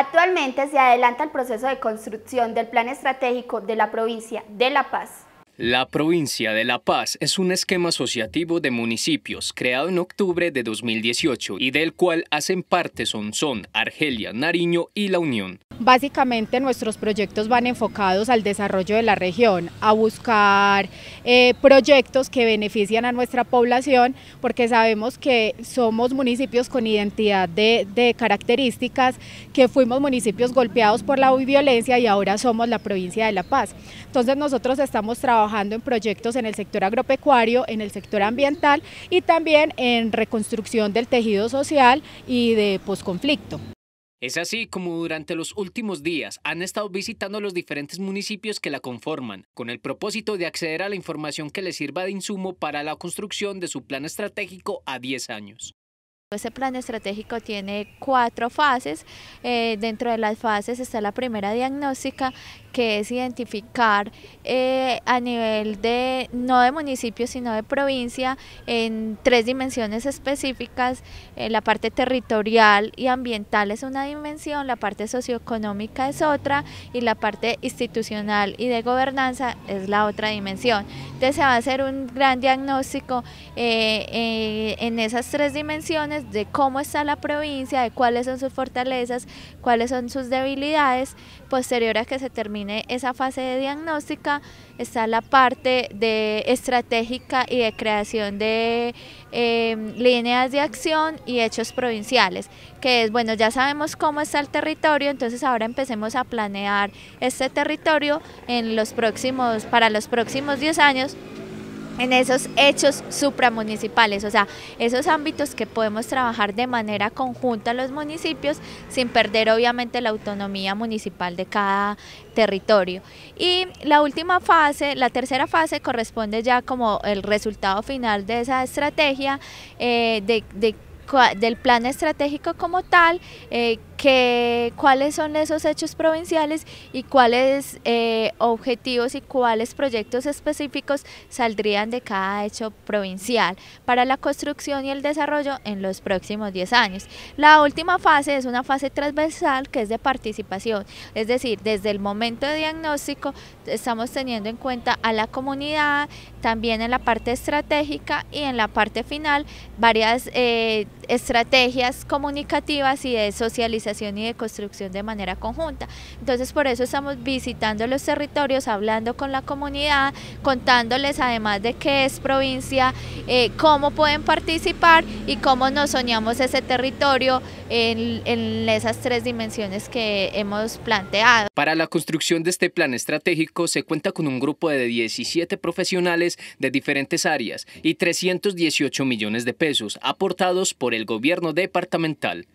Actualmente se adelanta el proceso de construcción del Plan Estratégico de la Provincia de La Paz la provincia de La Paz es un esquema asociativo de municipios creado en octubre de 2018 y del cual hacen parte Sonzón, Argelia, Nariño y La Unión. Básicamente nuestros proyectos van enfocados al desarrollo de la región, a buscar eh, proyectos que benefician a nuestra población porque sabemos que somos municipios con identidad de, de características, que fuimos municipios golpeados por la violencia y ahora somos la provincia de La Paz. Entonces nosotros estamos trabajando en proyectos en el sector agropecuario, en el sector ambiental y también en reconstrucción del tejido social y de posconflicto. Es así como durante los últimos días han estado visitando los diferentes municipios que la conforman, con el propósito de acceder a la información que les sirva de insumo para la construcción de su plan estratégico a 10 años. Ese plan estratégico tiene cuatro fases. Eh, dentro de las fases está la primera diagnóstica, que es identificar eh, a nivel de, no de municipio, sino de provincia, en tres dimensiones específicas. Eh, la parte territorial y ambiental es una dimensión, la parte socioeconómica es otra y la parte institucional y de gobernanza es la otra dimensión. Entonces se va a hacer un gran diagnóstico eh, en esas tres dimensiones de cómo está la provincia, de cuáles son sus fortalezas, cuáles son sus debilidades, posterior a que se termine esa fase de diagnóstica está la parte de estratégica y de creación de em, líneas de acción y hechos provinciales, que es, bueno, ya sabemos cómo está el territorio, entonces ahora empecemos a planear este territorio en los próximos, para los próximos 10 años en esos hechos supramunicipales, o sea, esos ámbitos que podemos trabajar de manera conjunta los municipios sin perder obviamente la autonomía municipal de cada territorio. Y la última fase, la tercera fase corresponde ya como el resultado final de esa estrategia, eh, de, del plan estratégico como tal, eh, que cuáles son esos hechos provinciales y cuáles eh, objetivos y cuáles proyectos específicos saldrían de cada hecho provincial para la construcción y el desarrollo en los próximos 10 años. La última fase es una fase transversal que es de participación, es decir, desde el momento de diagnóstico estamos teniendo en cuenta a la comunidad, también en la parte estratégica y en la parte final varias... Eh, estrategias comunicativas y de socialización y de construcción de manera conjunta. Entonces por eso estamos visitando los territorios, hablando con la comunidad, contándoles además de qué es provincia, eh, cómo pueden participar y cómo nos soñamos ese territorio en esas tres dimensiones que hemos planteado. Para la construcción de este plan estratégico se cuenta con un grupo de 17 profesionales de diferentes áreas y 318 millones de pesos aportados por el el gobierno departamental.